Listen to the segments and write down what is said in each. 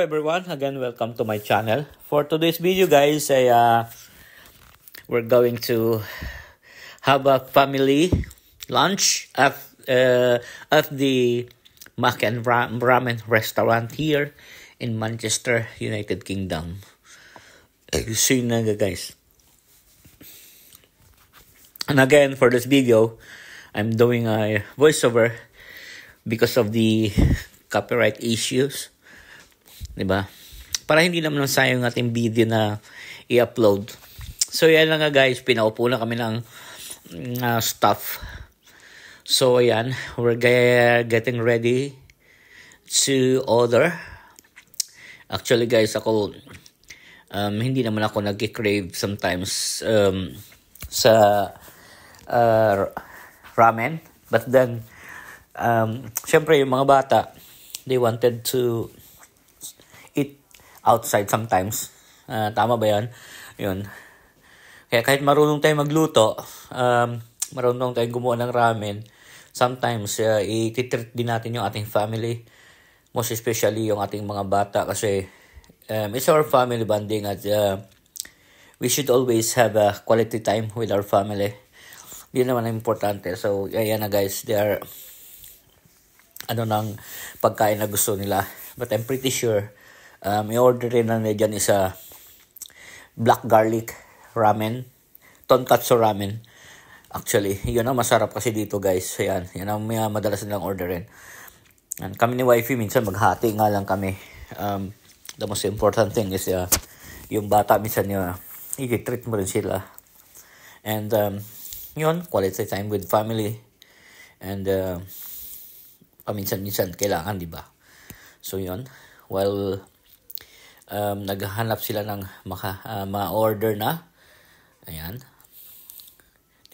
everyone again welcome to my channel for today's video guys I, uh, ah, we're going to have a family lunch at uh, at the mac and ramen restaurant here in Manchester United Kingdom so eh, yun nga guys and again for this video I'm doing a voiceover because of the copyright issues 'Di ba? Para hindi naman sayang ating video na i-upload. So yan lang nga guys, pinaupo na kami ng uh, stuff. So ayan, we're getting ready to order. Actually guys, ako um, hindi naman ako nagki-crave sometimes um, sa uh, ramen. But then, um, syempre yung mga bata, they wanted to outside sometimes. Uh, tama ba yan? Yun. Kaya kahit marunong tayo magluto, um, marunong tayo gumawa ng ramen, sometimes uh, ah, ititreat din natin yung ating family, most especially yung ating mga bata kasi um, it's our family bonding at uh, we should always have a quality time with our family. Yun naman ang importante. So, ayan na guys, they are ano nang pagkain na gusto nila. But I'm pretty sure Um, i-order rin na niya dyan isa black garlic ramen, tonkatsu ramen. Actually, yun ang masarap kasi dito guys. Ayan, yan ang may, uh, madalas nilang orderin. And kami ni wifey minsan maghati nga lang kami. Um, the most important thing is uh, yung bata minsan niya, uh, i-treat mo rin sila. And um, yun, quality time with family. And uh, paminsan-minsan kailangan, di ba? So yun, while um, naghahanap sila ng maka, uh, ma-order na. Ayan.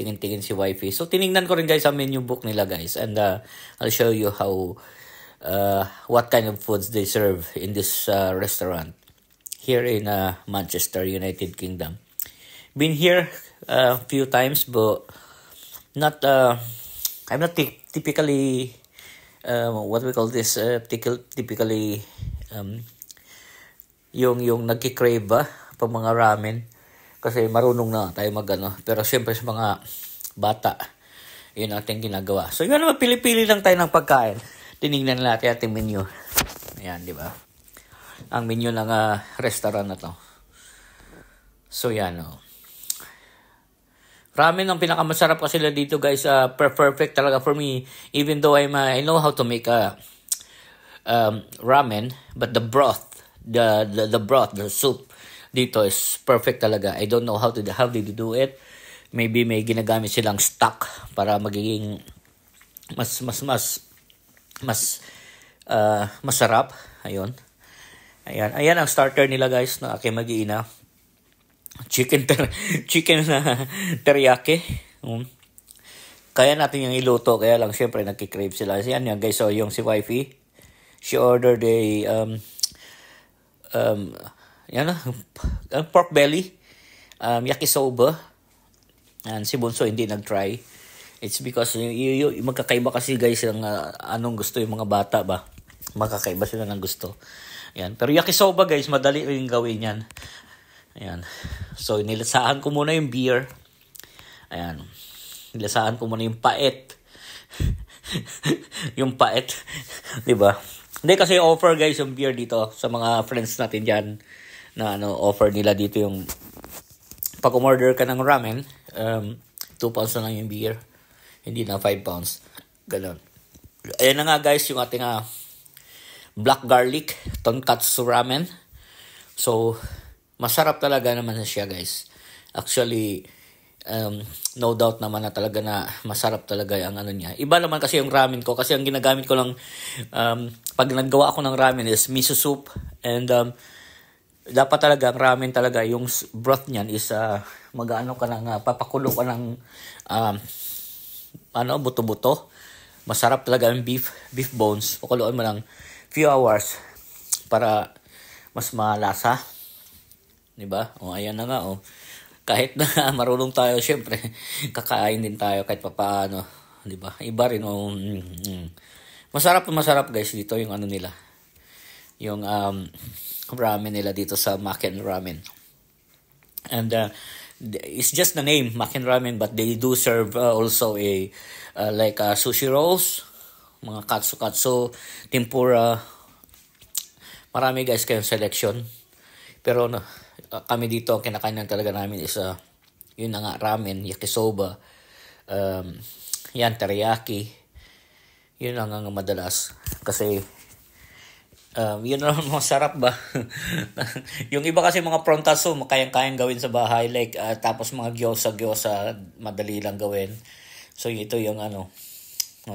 Tingin-tingin si wifey. So, tiningnan ko rin guys ang menu book nila guys. And uh, I'll show you how, uh, what kind of foods they serve in this uh, restaurant here in uh, Manchester, United Kingdom. Been here a uh, few times but not, uh, I'm not typically, uh, what we call this, uh, typically um, yung yung nagki-crave ba pag mga ramen kasi marunong na tayo magano pero siyempre sa mga bata yun ating ginagawa so yun naman pili-pili lang tayo ng pagkain tinignan natin ating menu ayan di ba ang menu ng uh, restaurant na to so yan oh. Ramen ang pinakamasarap kasi sila dito guys. Uh, perfect talaga for me. Even though I'm, uh, I know how to make a uh, um, ramen, but the broth the, the the broth, the soup dito is perfect talaga. I don't know how to how did you do it. Maybe may ginagamit silang stock para magiging mas mas mas mas uh, masarap. Ayun. Ayan. Ayan ang starter nila guys na aking mag-iina. Chicken ter chicken na teriyaki. Um, kaya natin yung iluto. Kaya lang syempre nagki-crave sila. Yan yan guys. So yung si wifey, she ordered a um, um, yan na, pork belly, um, yakisoba, and si Bonso hindi nag-try. It's because y- y- y- magkakaiba kasi guys ng uh, anong gusto yung mga bata ba. Magkakaiba sila ng gusto. Yan. Pero yakisoba guys, madali rin gawin yan. Ayan. So, nilasahan ko muna yung beer. Ayan. Nilasahan ko muna yung paet. yung paet. ba diba? Hindi kasi offer guys yung beer dito sa mga friends natin diyan na ano offer nila dito yung pag order ka ng ramen, um, 2 pounds na lang yung beer. Hindi na 5 pounds. Ganun. Ayan na nga guys yung ating uh, black garlic tonkatsu ramen. So, masarap talaga naman siya guys. Actually, um, no doubt naman na talaga na masarap talaga ang ano niya. Iba naman kasi yung ramen ko kasi ang ginagamit ko lang um, pag naggawa ako ng ramen is miso soup and um, dapat talaga ang ramen talaga yung broth niyan is uh, ah, mag-ano ka ng uh, papakulo ka ng um, ano buto-buto. Masarap talaga yung beef beef bones. Pakuloan mo ng few hours para mas malasa. 'Di ba? O ayan na nga oh kahit na marunong tayo, syempre, kakain din tayo kahit papaano. Di ba Iba rin. Oh, mm, mm. Masarap masarap guys dito yung ano nila. Yung um, ramen nila dito sa Maken Ramen. And uh, it's just the name, Maken Ramen, but they do serve uh, also a uh, like uh, sushi rolls, mga katsu-katsu, tempura. Marami guys kayong selection. Pero no, Ah, kami dito, ang kinakainan talaga namin is, uh, yun na nga, ramen, yakisoba, um, yan, teriyaki. Yun lang ang madalas. Kasi, um, yun lang masarap ba? yung iba kasi mga prontaso, makayang-kayang gawin sa bahay. Like, uh, tapos mga gyosa-gyosa, madali lang gawin. So, ito yung ano,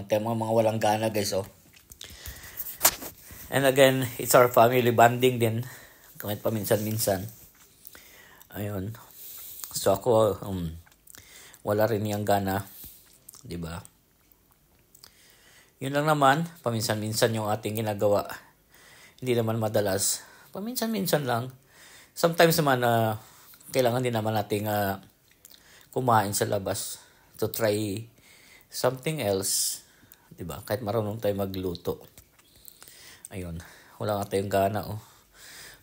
tema mga walang gana guys, oh. And again, it's our family bonding din. Kahit paminsan-minsan. Ayun. So ako, um, wala rin yang gana. 'di ba diba? Yun lang naman, paminsan-minsan yung ating ginagawa. Hindi naman madalas. Paminsan-minsan lang. Sometimes naman, uh, kailangan din naman nating uh, kumain sa labas to try something else. 'di ba Kahit marunong tayo magluto. Ayun. Wala nga tayong gana, oh.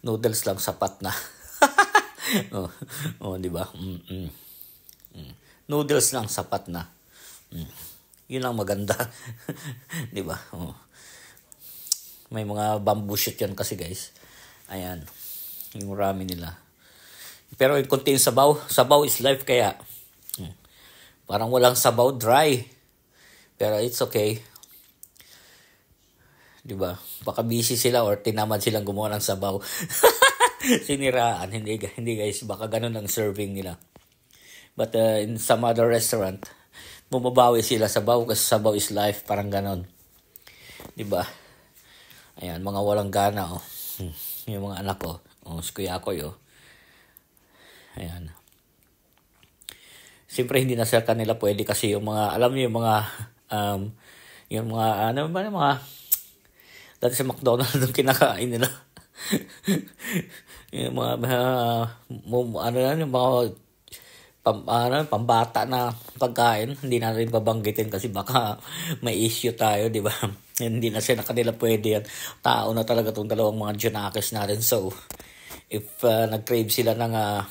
Noodles lang sapat na. oh, oh di ba? Mm, mm -mm. Noodles lang sapat na. Mm. Yun ang maganda. di ba? Oh. May mga bamboo shoot yan kasi guys. Ayan. Yung rami nila. Pero it contains sabaw. Sabaw is life kaya. Mm. Parang walang sabaw, dry. Pero it's okay. 'Di ba? Baka busy sila or tinamad silang gumawa ng sabaw. siniraan. Hindi, hindi guys, baka ganun ang serving nila. But uh, in some other restaurant, bumabawi sila sa sabaw kasi sabaw is life, parang ganun. 'Di ba? Ayan, mga walang gana oh. Hmm. Yung mga anak ko, oh. oh, si kuya ko 'yo. Oh. Ayan. Siyempre hindi na sa kanila pwede kasi yung mga alam niyo yung mga um yung mga ano ba yung mga dati sa McDonald's yung kinakain nila. yung mga, uh, ano yan, yung mga pam, ano, pambata na pagkain, hindi na rin babanggitin kasi baka may issue tayo, di ba? hindi na sila kanila pwede yan. Tao na talaga tong dalawang mga Junakis natin. So, if uh, nag-crave sila ng uh,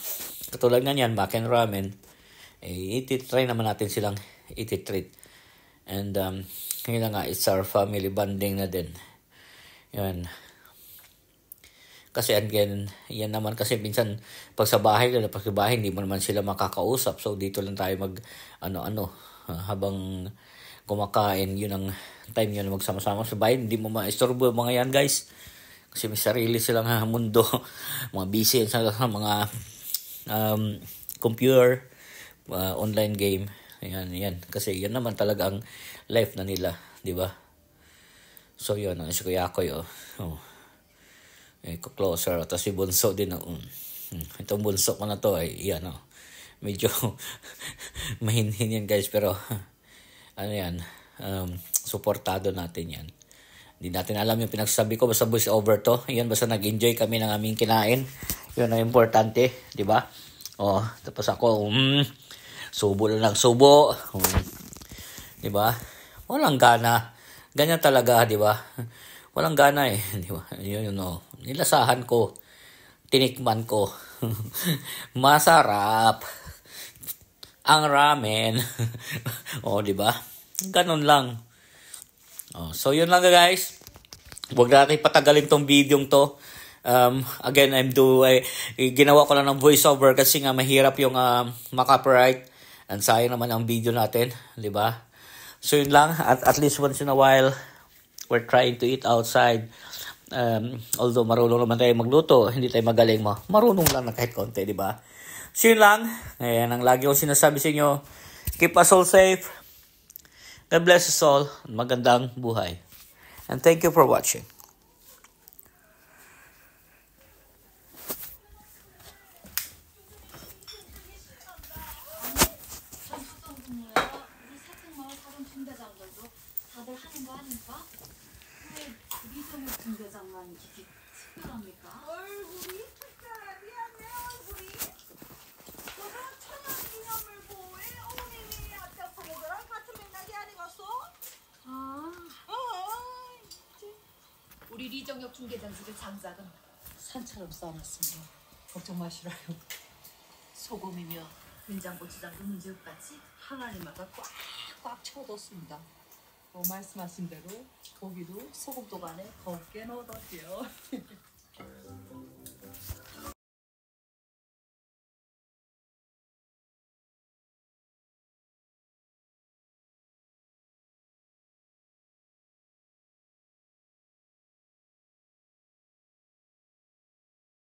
katulad nga yan, Macken Ramen, eh, ititry naman natin silang ititreat. And um, yun na nga, it's our family bonding na din. Yun. Kasi again, yan naman kasi minsan pag sa bahay, pag sa bahay, hindi mo naman sila makakausap. So dito lang tayo mag ano-ano habang kumakain. Yun ang time nyo na magsama-sama sa bahay. Hindi mo maistorbo mga yan guys. Kasi may sarili silang mundo. mga busy, sa mga um, computer, uh, online game. Ayan, yan. Kasi yan naman talaga ang life na nila. di ba? So yun, ano si Kuya Koy, oh. oh eh, closer. Tapos si Bunso din, oh, um, itong Bunso ko na to, ay iyan oh. Medyo mahinhin yan guys, pero ano yan, um, suportado natin yan. Hindi natin alam yung pinagsabi ko, basta voice over to. Yan, basta nag-enjoy kami ng aming kinain. Yun ang importante, di ba? Oh, tapos ako, um, subo na lang subo. Mm, di ba? Walang gana. Ganyan talaga, di ba? Walang gana eh, di ba? Yun, yun, oh nilasahan ko, tinikman ko. Masarap. Ang ramen. o, oh, di ba? Ganun lang. Oh, so, yun lang guys. Huwag natin patagalin tong video to. Um, again, I'm do I, ginawa ko lang ng voiceover kasi nga mahirap yung um, makapiright. And sayo naman ang video natin, di ba? So yun lang, at, at least once in a while, we're trying to eat outside um, although marunong naman tayo magluto, hindi tayo magaling mo, marunong lang na kahit konti, di ba? So yun lang, ayan ang lagi kong sinasabi sa inyo, keep us all safe, God bless us all, magandang buhay, and thank you for watching. 우리 리정혁 중계장실의장사은 산처럼 쌓아놨습니다. 걱정 마시라요. 소금이며 된장고추장도 문제없같이 항아리마다 꽉꽉 채워뒀습니다. 뭐 말씀하신 대로 고기도 소금도 간에 곱게 넣어뒀지요.